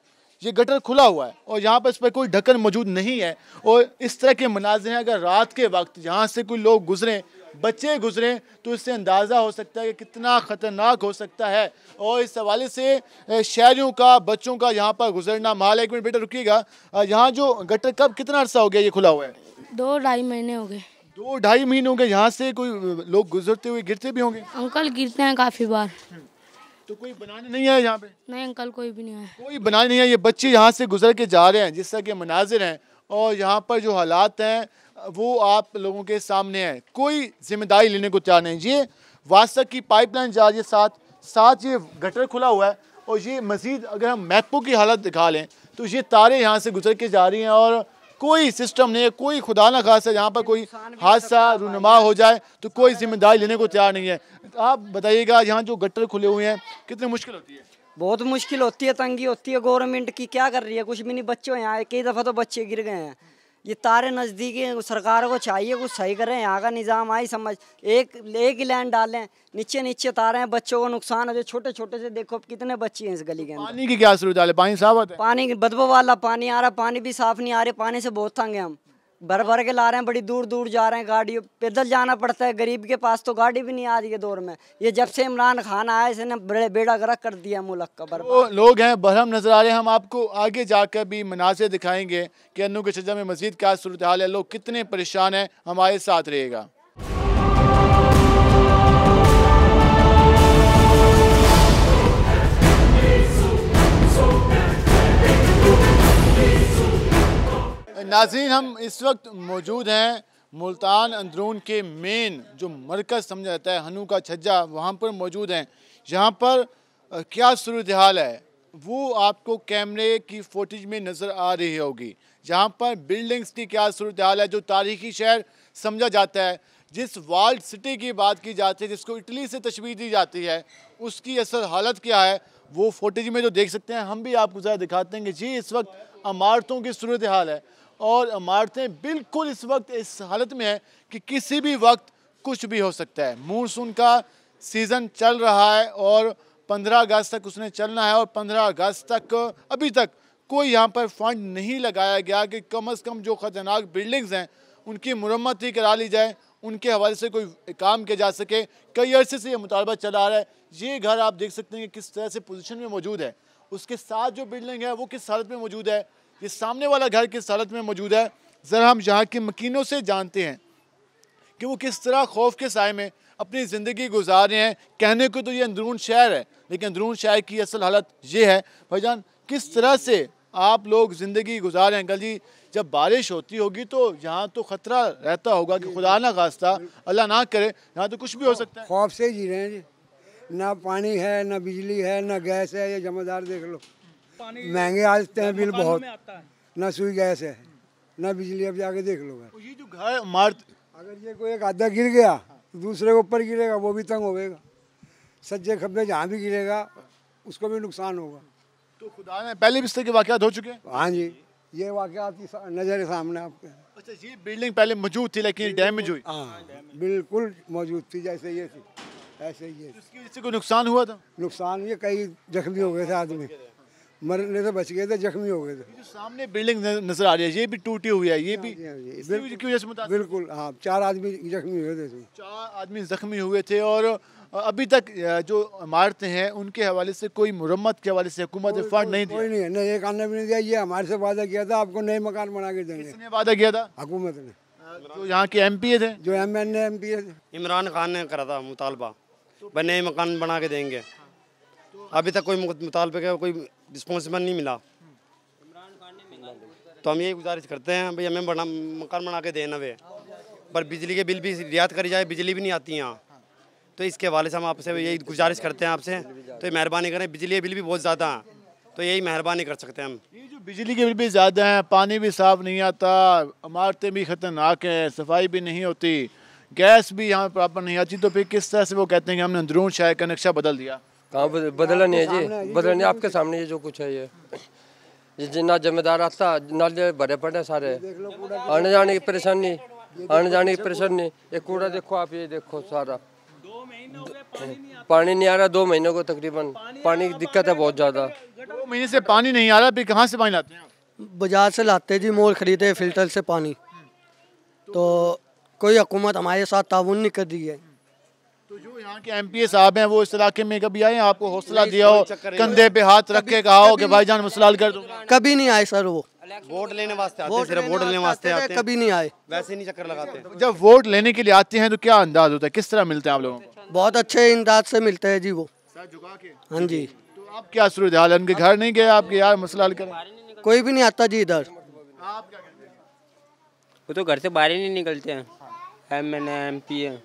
ये गटर खुला हुआ है और यहाँ पर इस पर कोई ढक्कन मौजूद नहीं है और इस तरह के मनाजिर अगर रात के वक्त यहाँ से कोई लोग गुजरें बच्चे गुजरें तो इससे अंदाज़ा हो सकता है कि कितना ख़तरनाक हो सकता है और इस हवाले से शहरों का बच्चों का यहाँ पर गुजरना माल एक मिनट बेटा रुकीगा यहाँ जो गटर कब कितना अर्सा हो गया ये खुला हुआ है दो ढाई महीने हो गए दो ढाई महीने हो गए यहाँ से कोई लोग गुजरते हुए गिरते भी होंगे अंकल गिरते हैं काफ़ी बार हम्म। तो कोई बनाने नहीं आया यहाँ पे नहीं अंकल कोई भी नहीं आया कोई बनाने नहीं आया ये बच्चे यहाँ से गुजर के जा रहे हैं जिस तरह के मनाजिर हैं और यहाँ पर जो हालात हैं वो आप लोगों के सामने हैं कोई जिम्मेदारी लेने को तैयार नहीं ये वास्तव की पाइपलाइन जा रही है साथ साथ ये गटर खुला हुआ है और ये मज़ीद अगर हम मैपो की हालत दिखा लें तो ये तारे यहाँ से गुजर के जा रही हैं और कोई सिस्टम नहीं है कोई खुदा ना है यहाँ पर कोई हादसा रुनमा हो जाए तो कोई जिम्मेदारी लेने को तैयार नहीं है आप बताइएगा यहाँ जो गट्टर खुले हुए हैं कितनी मुश्किल होती है बहुत मुश्किल होती है तंगी होती है गवर्नमेंट की क्या कर रही है कुछ भी नहीं बच्चों यहाँ कई दफ़ा तो बच्चे गिर गए हैं ये तारे नज़दीक हैं सरकार को चाहिए कुछ सही करें यहाँ का निज़ाम आई समझ एक एक ही लाइन डालें नीचे नीचे तारे हैं बच्चों को नुकसान हो जाए छोटे छोटे से देखो अब कितने बच्चे हैं इस गली के अंदर पानी की क्या सूरत है पानी साफ होता है पानी बदबू वाला पानी आ रहा पानी भी साफ नहीं आ रहा पानी से बहुत तंग है हम भर भर के ला रहे हैं बड़ी दूर दूर जा रहे हैं गाड़ी पैदल जाना पड़ता है गरीब के पास तो गाड़ी भी नहीं आ रही है दौर में ये जब से इमरान खान आया इसने बड़े बेड़ा गर्क कर दिया मुल्क का बर्फ लोग हैं बरहम नजर आ रहे हैं हम आपको आगे जाकर भी मनाजे दिखाएंगे कि अनु के शजा में मजीद क्या सूरत हाल है लोग कितने परेशान हैं हमारे साथ रहेगा नाजीन हम इस वक्त मौजूद हैं मुल्तान अंदरून के मेन जो मरकज़ समझा जाता है हनु का छज्जा वहाँ पर मौजूद हैं यहाँ पर क्या सूरत हाल है वो आपको कैमरे की फोटेज में नज़र आ रही होगी जहाँ पर बिल्डिंग्स की क्या सूरत हाल है जो तारीखी शहर समझा जाता है जिस वर्ल्ड सिटी की बात की जाती है जिसको इटली से तस्वीर दी जाती है उसकी असल हालत क्या है वो फोटेज में जो तो देख सकते हैं हम भी आपको ज़रा दिखाते हैं कि जी इस वक्त इमारतों की सूरत हाल है और इमारतें बिल्कुल इस वक्त इस हालत में है कि किसी भी वक्त कुछ भी हो सकता है मूनसून का सीज़न चल रहा है और 15 अगस्त तक उसने चलना है और 15 अगस्त तक अभी तक कोई यहाँ पर फंड नहीं लगाया गया कि कम अज़ कम जो ख़तरनाक बिल्डिंग्स हैं उनकी मरम्मत ही करा ली जाए उनके हवाले से कोई काम किया जा सके कई अरसे से ये मुतालबा चला रहा है ये घर आप देख सकते हैं कि किस तरह से पोजिशन में मौजूद है उसके साथ जो बिल्डिंग है वो किस हालत में मौजूद है ये सामने वाला घर किस हालत में मौजूद है ज़रा हम यहाँ के मकीनों से जानते हैं कि वो किस तरह खौफ के साय में अपनी ज़िंदगी गुजार रहे हैं कहने को तो ये अंदरून शहर है लेकिन अंदरून शहर की असल हालत ये है जान किस तरह से आप लोग ज़िंदगी गुजार रहे हैं अंकल जी जब बारिश होती होगी तो यहाँ तो ख़तरा रहता होगा कि खुदा ना खास्ता अल्लाह ना करे यहाँ तो कुछ भी हो सकता है खौफ से जी रहे हैं जी ना पानी है ना बिजली है ना गैस है ये जमादार देख लो महंगे महंगे आज हैं बिल बहुत न सुई गैस है न बिजली अब जाके देख लो तो ये जो घर अगर ये कोई एक आधा गिर गया तो दूसरे के ऊपर गिरेगा वो भी तंग होगा सज्जे खब्बे जहाँ भी गिरेगा उसको भी नुकसान होगा तो खुदा ने पहले भी इस तरह के वाकत हो चुके हैं हाँ जी ये वाक़ात नज़र है सामने आपके अच्छा ये बिल्डिंग पहले मौजूद थी लेकिन डैमेज हुई हाँ बिल्कुल मौजूद थी जैसे ये थी ऐसे ही है तो वजह से कोई नुकसान हुआ था नुकसान ये कई जख्मी हो गए थे आदमी मरने से बच गए थे जख्मी हो गए थे सामने बिल्डिंग नजर आ रही है ये भी टूटी हुई है ये हाँ भी हाँ बिल्कुल हाँ चार आदमी जख्मी हुए थे चार आदमी जख्मी हुए थे और अभी तक जो इमारतें हैं उनके हवाले से कोई मुरम्मत के हवाले से हुकूमत ने फंड नहीं दिया नहीं नहीं एक आना भी नहीं दिया ये हमारे से वादा किया था आपको नए मकान बना के देंगे किसने वादा किया था हुकूमत ने जो यहाँ के एम पी ए थे जो M N M P A थे इमरान खान ने करा था मुतालबा नए मकान बना के देंगे हाँ। अभी तक कोई मुतालबे का कोई डिस्पॉन्सिबल नहीं मिला तो हम यही गुजारिश करते हैं भाई हमें बना मकान बना के देना वे पर बिजली के बिल भी रियायत करी जाए बिजली भी नहीं आती यहाँ तो इसके हवाले से हम आपसे यही गुजारिश करते हैं आपसे तो मेहरबानी करें बिजली के बिल भी बहुत ज़्यादा हैं तो यही मेहरबानी कर सकते हैं हम ये जो बिजली के बिल भी ज़्यादा हैं पानी भी साफ़ नहीं आता इमारतें भी ख़तरनाक हैं सफाई भी नहीं होती गैस भी यहाँ प्रॉपर नहीं आती तो फिर किस तरह से वो कहते हैं कि हमने अंदरून शायद का नक्शा बदल दिया कहाँ बदला नहीं है जी बदला नहीं आपके सामने ये जो कुछ है ये ये जिम्मेदार आता नाले भरे पड़े सारे आने जाने की परेशानी आने जाने की परेशानी ये कूड़ा देखो आप ये देखो सारा पानी नहीं आ रहा दो महीनों को तकरीबन पानी की दिक्कत है बहुत ज़्यादा दो महीने से पानी नहीं आ रहा अभी कहाँ से पानी लाते हैं बाजार से लाते जी मोल खरीदे फिल्टर से पानी हम्म। तो कोई हुकूमत हमारे साथ ताउन नहीं कर रही है तो जो यहाँ के एम पी ए साहब हैं वो इस इलाके में कभी आए आपको हौसला दिया हो कंधे पे हाथ रख के कहा हो कि भाईजान मसला हल कर दो कभी नहीं आए सर वो वोट लेने वास्ते आते सिर्फ वोट लेने वास्ते आते हैं कभी नहीं आए वैसे नहीं चक्कर लगाते जब वोट लेने के लिए आते हैं तो क्या अंदाज होता है किस तरह मिलते हैं आप लोगों को बहुत अच्छे अंदाज से मिलते हैं जी वो हाँ जी तो आप क्या सूरत हाल उनके घर नहीं गए आपके यार मसला कर कोई भी नहीं आता जी इधर वो तो घर से बाहर ही नहीं निकलते हैं एम एन एम पी है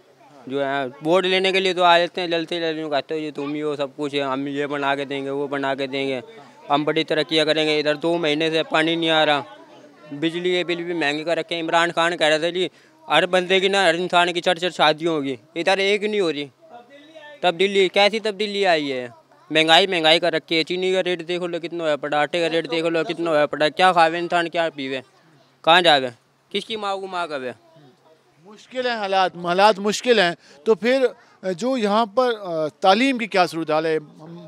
जो है वोट लेने के लिए तो आ जाते हैं जलते जलते कहते हो जी तुम ही हो सब कुछ हम ये बना के देंगे वो बना के देंगे हम बड़ी तरक्या करेंगे इधर दो महीने से पानी नहीं आ रहा बिजली के बिल भी महंगे कर रखे इमरान खान कह रहे थे जी हर बंदे की ना हर इंसान की चट चट शादी होगी इधर एक नहीं हो रही तब्दीली कैसी तब्दीली आई है महंगाई महंगाई कर रखी है चीनी का रेट देख लो कितना है पड़ा आटे का रेट देख लो कितना है पड़ा क्या खावे इंसान क्या पीवे कहाँ जावे किसकी माँ को माँ कवे मुश्किल हैं हालात हालात मुश्किल हैं तो फिर जो यहाँ पर तालीम की क्या सूरत है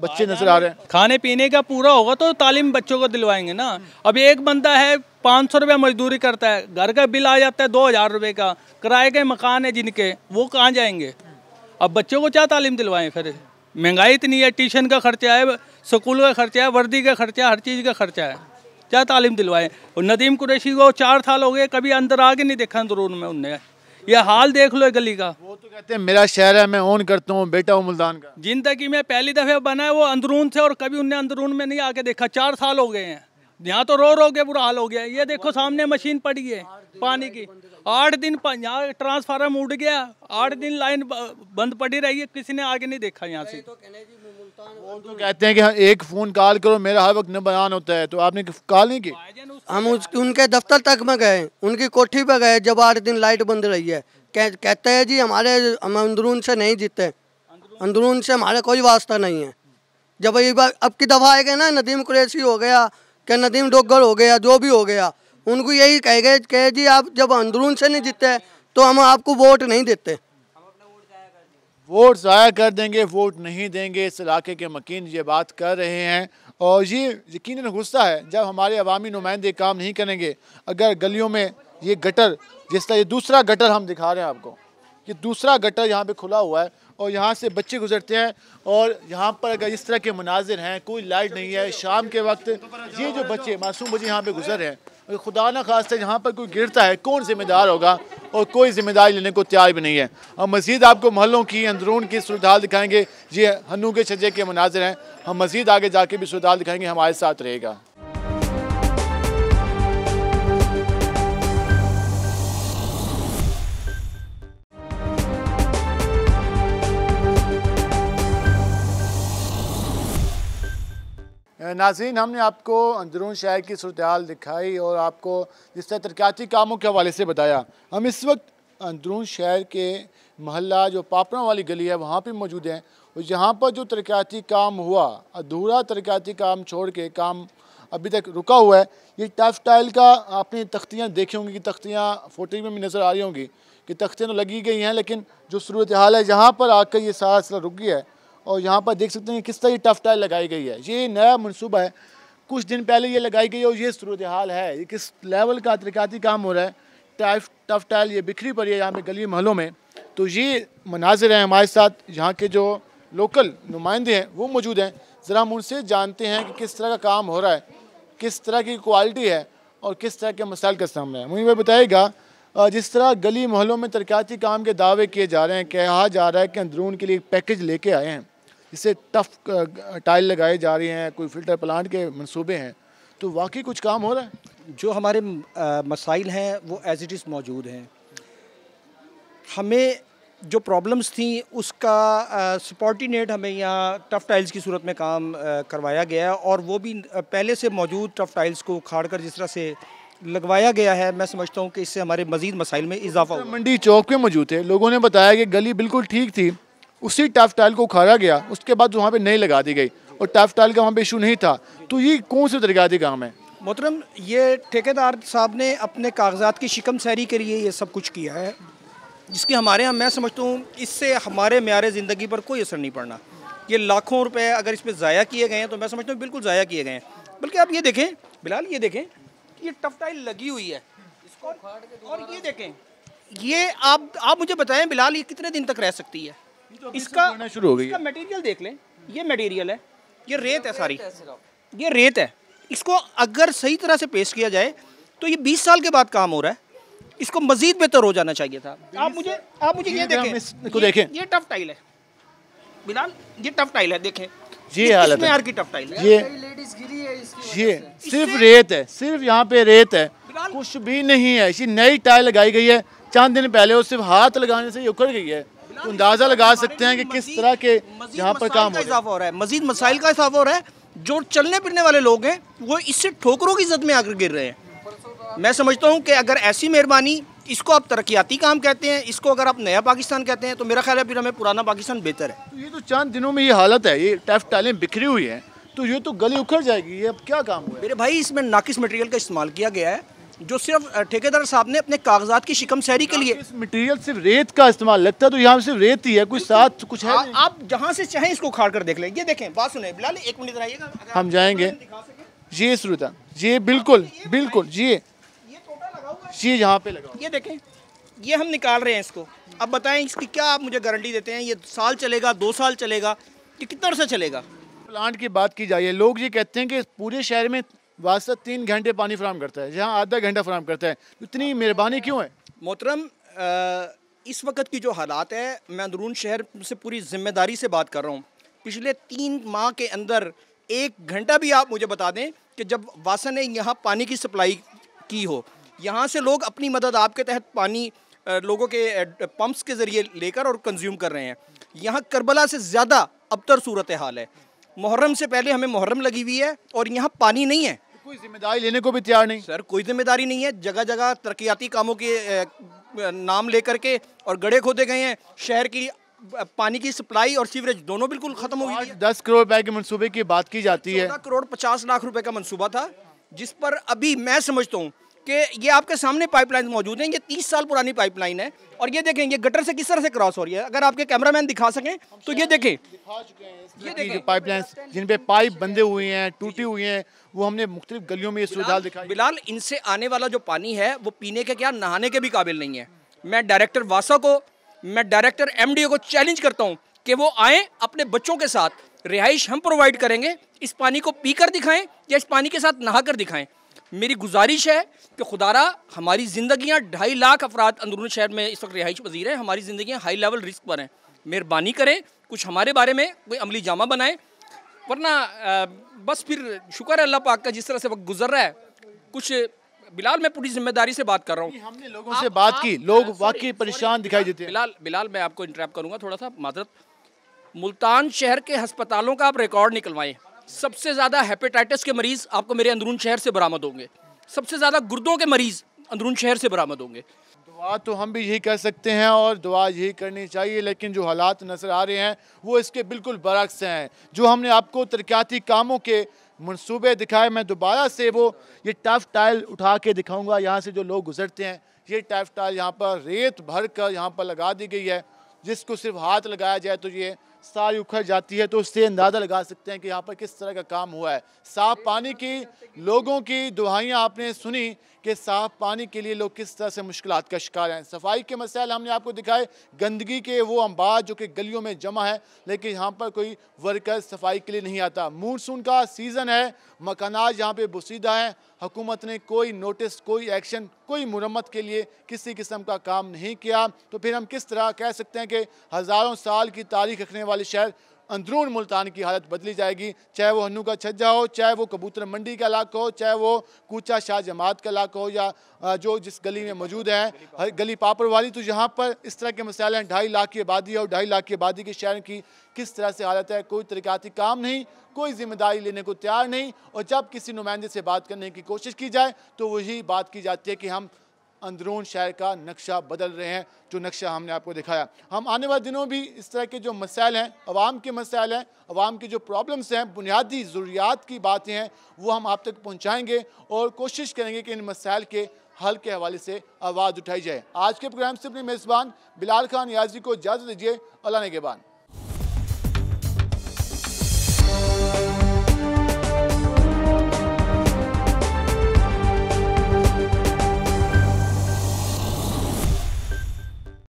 बच्चे नज़र आ रहे हैं खाने पीने का पूरा होगा तो तालीम बच्चों को दिलवाएंगे ना अब एक बंदा है पाँच सौ रुपये मजदूरी करता है घर का बिल आ जाता है दो हज़ार रुपये का किराए के मकान है जिनके वो कहाँ जाएंगे अब बच्चों को क्या तालीम दिलवाएं फिर महंगाई इतनी है ट्यूशन का खर्चा है स्कूल का खर्चा है वर्दी का खर्चा है हर चीज़ का खर्चा है क्या तालीम दिलवाएं और नदीम कुरैशी को चार साल हो गए कभी अंदर आगे नहीं देखा अंदरून में उनने ये हाल देख लो गली का वो तो कहते हैं मेरा शहर है मैं ओन करता हूँ बेटा हूँ मुल्तान का जिंदगी में पहली दफ़े बना है वो अंदरून थे और कभी उन्हें अंदरून में नहीं आके देखा चार साल हो गए हैं यहाँ तो रो रो के बुरा हाल हो गया ये देखो सामने मशीन पड़ी है पानी की आठ दिन यहाँ ट्रांसफार्म उड़ गया आठ दिन लाइन बंद पड़ी रही है किसी ने आगे नहीं देखा यहाँ से तो कहते हैं कि हाँ, एक फ़ोन कॉल करो मेरा हर वक्त बयान होता है तो आपने कॉल नहीं की हम उस, उनके दफ्तर तक में गए उनकी कोठी पर गए जब आठ दिन लाइट बंद रही है कह, कहते हैं जी हमारे हम अंदरून से नहीं जीते अंदरून से हमारा कोई वास्ता नहीं है जब ये बार अब की दफ़ा गए ना नदीम कुरैसी हो गया क्या नदीम डोगर हो गया जो भी हो गया उनको यही कह गए कहे जी आप जब अंदरून से नहीं जीते तो हम आपको वोट नहीं देते वोट ज़ाया कर देंगे वोट नहीं देंगे इस इलाके के मकीन ये बात कर रहे हैं और ये यकीन गुस्सा है जब हमारे अवामी नुमाइंदे काम नहीं करेंगे अगर गलियों में ये गटर जिस तरह ये दूसरा गटर हम दिखा रहे हैं आपको ये दूसरा गटर यहाँ पे खुला हुआ है और यहाँ से बच्चे गुजरते हैं और यहाँ पर अगर इस तरह के मनाजिर हैं कोई लाइट नहीं है शाम के वक्त ये जो बच्चे मासूम बच्चे यहाँ पे गुजर रहे हैं खुदा न खास्ता जहाँ पर कोई गिरता है कौन जिम्मेदार होगा और कोई जिम्मेदारी लेने को तैयार भी नहीं है हम मज़ीद आपको महलों की अंदरून की सूरत दिखाएंगे ये हनू के छजे के मनाजर हैं हम मज़ीद आगे जाके भी सूरत दिखाएंगे हमारे साथ रहेगा नाजीन हमने आपको अंदरून शहर की सूरत हाल दिखाई और आपको जिस तरह तरक्याती कामों के हवाले से बताया हम इस वक्त अंदरून शहर के महल्ला जो पापड़ों वाली गली है वहाँ पर मौजूद हैं और यहाँ पर जो तरक्याती काम हुआ अधूरा तरक्याती काम छोड़ के काम अभी तक रुका हुआ है ये टफ टाइल का आपने तख्तियाँ देखी होंगी कि तख्तियाँ फोटो में भी नज़र आ रही होंगी कि तख्तियाँ तो लगी गई हैं लेकिन जो सूरत हाल है यहाँ पर आकर ये सारा सिला रुक गया है और यहाँ पर देख सकते हैं किस तरह टफ टाइल लगाई गई है ये नया मनसूबा है कुछ दिन पहले ये लगाई गई है और ये सूरत हाल है ये किस लेवल का तरिकाती काम हो रहा है टाइफ टफ टाइल ये बिखरी पड़ी है यहाँ पे गली महलों में तो ये मनाजिर हैं हमारे साथ यहाँ के जो लोकल नुमाइंदे हैं वो मौजूद हैं ज़रा हम उनसे जानते हैं कि किस तरह का काम हो रहा है किस तरह की क्वालिटी है और किस तरह के मसाइल का सामना है मुझे बताएगा जिस तरह गली मोहल्लों में तरक्याती काम के दावे किए जा रहे हैं कहा जा रहा है कि अंदरून के लिए एक पैकेज लेके आए हैं इससे टफ टाइल लगाए जा रहे हैं कोई फिल्टर प्लांट के मनसूबे हैं तो वाकई कुछ काम हो रहा है जो हमारे मसाइल हैं वो एज इट इज़ मौजूद हैं हमें जो प्रॉब्लम्स थी उसका सपोर्टिनेट हमें यहाँ टफ़ टाइल्स की सूरत में काम आ, करवाया गया और वो भी पहले से मौजूद टफ़ टाइल्स को उखाड़ कर जिस तरह से लगवाया गया है मैं समझता हूँ कि इससे हमारे मजीद मसाइल में इजाफा मंडी चौक पे मौजूद थे लोगों ने बताया कि गली बिल्कुल ठीक थी उसी टाफ़ टाइल को उखाड़ा गया उसके बाद वहाँ पे नहीं लगा दी गई और टाफ़ टाइल का वहाँ पे इशू नहीं था तो ये कौन से दी काम है मोहतरम ये ठेकेदार साहब ने अपने कागजात की शिकम सैरी के लिए ये सब कुछ किया है जिसके हमारे यहाँ मैं समझता हूँ इससे हमारे मैार ज़िंदगी पर कोई असर नहीं पड़ना ये लाखों रुपए अगर इस पर ज़ाया किए गए हैं तो मैं समझता हूँ बिल्कुल ज़ाया किए गए हैं बल्कि आप ये देखें बिलाल ये देखें ये टफ टाइल लगी हुई है और, और ये देखें ये आप आप मुझे बताएं बिलाल ये कितने दिन तक रह सकती है तो इसका शुरू हो गई इसका मटेरियल देख लें ये मटेरियल है ये रेत है सारी ये रेत है इसको अगर सही तरह से पेश किया जाए तो ये 20 साल के बाद काम हो रहा है इसको मजीद बेहतर हो जाना चाहिए था आप मुझे आप मुझे ये देखें इसको देखें ये टफ टाइल है बिलाल ये टफ टाइल है देखें ये हालत है की टफ टाइल ये ये सिर्फ रेत है सिर्फ यहाँ पे रेत है कुछ भी नहीं है इसी नई टाइल लगाई गई है चांद दिन पहले वो सिर्फ हाथ लगाने से ये उखड़ गई है अंदाज़ा लगा सकते हैं कि किस तरह के यहाँ पर काम हो इजाफा हो रहा है मजीद मसाइल का इजाफा हो रहा है जो चलने फिरने वाले लोग हैं वो इससे ठोकरों की जद में आकर गिर रहे हैं मैं समझता हूँ कि अगर ऐसी मेहरबानी इसको आप तरक्याती काम कहते हैं इसको अगर आप नया पाकिस्तान कहते हैं तो मेरा ख्याल है फिर हमें पुराना पाकिस्तान बेहतर है तो ये तो चंद दिनों में ये हालत है ये टैफ टालें बिखरी हुई हैं तो ये तो गली उखड़ जाएगी ये अब क्या काम हुआ मेरे भाई इसमें नाकिस मटेरियल का इस्तेमाल किया गया है जो सिर्फ ठेकेदार साहब ने अपने कागजात की शिकम सहरी के लिए मटेरियल सिर्फ रेत का इस्तेमाल लगता है तो यहाँ सिर्फ रेत ही है कुछ साथ कुछ है हाँ, आप जहाँ से चाहें इसको उखाड़ कर देख लें ये देखें बात सुने बिलाल एक मिनट आइएगा हम जाएंगे जी सुरुता जी बिल्कुल बिल्कुल जी जी यहाँ पे लगा ये देखें ये हम निकाल रहे हैं इसको अब बताएं इसकी क्या आप मुझे गारंटी देते हैं ये साल चलेगा दो साल चलेगा ये कितना अर्सा चलेगा प्लांट की बात की जाए लोग ये कहते हैं कि पूरे शहर में वास्तव तीन घंटे पानी फराम करता है जहाँ आधा घंटा फराम करता है तो इतनी मेहरबानी क्यों है मोहतरम इस वक्त की जो हालात है मैं अंदरून शहर से पूरी जिम्मेदारी से बात कर रहा हूँ पिछले तीन माह के अंदर एक घंटा भी आप मुझे बता दें कि जब वासन ने यहाँ पानी की सप्लाई की हो यहाँ से लोग अपनी मदद आपके तहत पानी लोगों के पंप्स के ज़रिए लेकर और कंज्यूम कर रहे हैं यहाँ करबला से ज़्यादा अबतर सूरत हाल है मुहर्रम से पहले हमें मुहर्रम लगी हुई है और यहाँ पानी नहीं है कोई जिम्मेदारी लेने को भी तैयार नहीं सर कोई जिम्मेदारी नहीं है जगह जगह तरक्याती कामों के नाम लेकर के और गड़े खोदे गए हैं शहर की पानी की सप्लाई और सीवरेज दोनों बिल्कुल खत्म हो गई दस करोड़ रुपए के मंसूबे की बात की जाती है करोड़ पचास लाख रुपए का मंसूबा था जिस पर अभी मैं समझता हूँ कि ये आपके सामने पाइपलाइन मौजूद हैं ये तीस साल पुरानी पाइपलाइन है और ये देखें ये गटर से किस तरह से क्रॉस हो रही है अगर आपके कैमरामैन दिखा सकें तो ये देखें ये देखें पाइपलाइन जिन पे पाइप बंधे हुए हैं टूटी हुई हैं वो हमने मुख्तलिफ गलियों में ये सुधार दिखा बिलाल इनसे आने वाला जो पानी है वो पीने के क्या नहाने के भी काबिल नहीं है मैं डायरेक्टर वासा को मैं डायरेक्टर एम को चैलेंज करता हूँ कि वो आए अपने बच्चों के साथ रिहाइश हम प्रोवाइड करेंगे इस पानी को पी कर दिखाएं या इस पानी के साथ नहाकर दिखाएं मेरी गुजारिश है कि खुदारा हमारी ज़िंदगियाँ ढाई लाख अफराद अंदरूनी शहर में इस वक्त रिहाइश पजीर हैं हमारी ज़िंदगियाँ हाई लेवल रिस्क पर हैं मेहरबानी करें कुछ हमारे बारे में कोई अमली जामा बनाएँ वरना बस फिर शुक्र है अल्लाह पाक का जिस तरह से वक्त गुजर रहा है कुछ बिलाल मैं पूरी जिम्मेदारी से बात कर रहा हूँ हमने लोगों आप, से बात आप, की लोग वाकई परेशान दिखाई देते हैं बिलाल बिलाल मैं आपको इंटरप्ट करूँगा थोड़ा सा माजरत मुल्तान शहर के हस्पतालों का आप रिकॉर्ड निकलवाएं सबसे ज़्यादा हेपेटाइटिस के मरीज़ आपको मेरे अंदरून शहर से बरामद होंगे सबसे ज़्यादा गुर्दों के मरीज़ अंदरून शहर से बरामद होंगे दुआ तो हम भी यही कर सकते हैं और दुआ यही करनी चाहिए लेकिन जो हालात नज़र आ रहे हैं वो इसके बिल्कुल बरक्स हैं जो हमने आपको तरक्याती कामों के मनसूबे दिखाए मैं दोबारा से वो ये टफ टाइल उठा के दिखाऊँगा यहाँ से जो लोग गुजरते हैं ये टफ टाइल यहाँ पर रेत भर कर यहाँ पर लगा दी गई है जिसको सिर्फ हाथ लगाया जाए तो ये सारी उखड़ जाती है तो उससे अंदाज़ा लगा सकते हैं कि यहाँ पर किस तरह का काम हुआ है साफ पानी की लोगों की दुहाइयाँ आपने सुनी कि साफ़ पानी के लिए लोग किस तरह से मुश्किल का शिकार हैं सफाई के मसाइल हमने आपको दिखाए गंदगी के वो अम्बाज जो कि गलियों में जमा है लेकिन यहाँ पर कोई वर्कर सफाई के लिए नहीं आता मूनसून का सीज़न है मकानाज यहाँ पर बसीदा है हुकूमत ने कोई नोटिस कोई एक्शन कोई मुरम्मत के लिए किसी किस्म का काम नहीं किया तो फिर हम किस तरह कह सकते हैं कि हज़ारों साल की तारीख रखने वाले शहर अंदरून मुल्तान की हालत बदली जाएगी चाहे वो हन्नू का छज्जा हो चाहे वो कबूतर मंडी का इलाका हो चाहे वो कूचा शाह जमात का इलाका हो या जो जिस गली में मौजूद है गली पापड़ वाली तो यहाँ पर इस तरह के मसाइल हैं ढाई लाख की आबादी और ढाई लाख की आबादी के शहर की किस तरह से हालत है कोई तरीकाती काम नहीं कोई जिम्मेदारी लेने को तैयार नहीं और जब किसी नुमाइंदे से बात करने की कोशिश की जाए तो वही बात की जाती है कि हम अंदरून शहर का नक्शा बदल रहे हैं जो नक्शा हमने आपको दिखाया हम आने वाले दिनों भी इस तरह के जो मसाइल हैं आवाम के मसाइल हैं आवाम की जो प्रॉब्लम्स हैं बुनियादी ज़रूरियात की बातें हैं वो हम आप तक पहुँचाएँगे और कोशिश करेंगे कि इन मसाइल के हल के हवाले से आवाज़ उठाई जाए आज के प्रोग्राम से अपने मेज़बान बिलाल खान याजी को इजाज़त दीजिए अल्लाह के बान